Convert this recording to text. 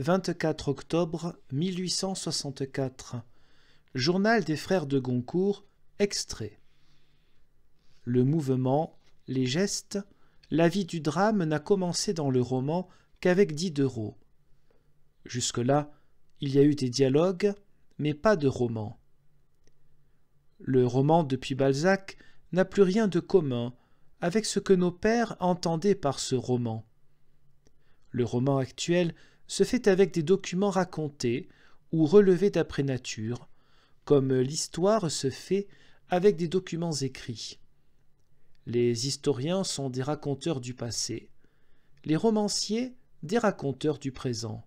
24 octobre 1864. Journal des frères de Goncourt, extrait. Le mouvement, les gestes, la vie du drame n'a commencé dans le roman qu'avec Diderot. Jusque-là, il y a eu des dialogues, mais pas de roman. Le roman depuis Balzac n'a plus rien de commun avec ce que nos pères entendaient par ce roman. Le roman actuel se fait avec des documents racontés ou relevés d'après nature, comme l'histoire se fait avec des documents écrits. Les historiens sont des raconteurs du passé, les romanciers des raconteurs du présent,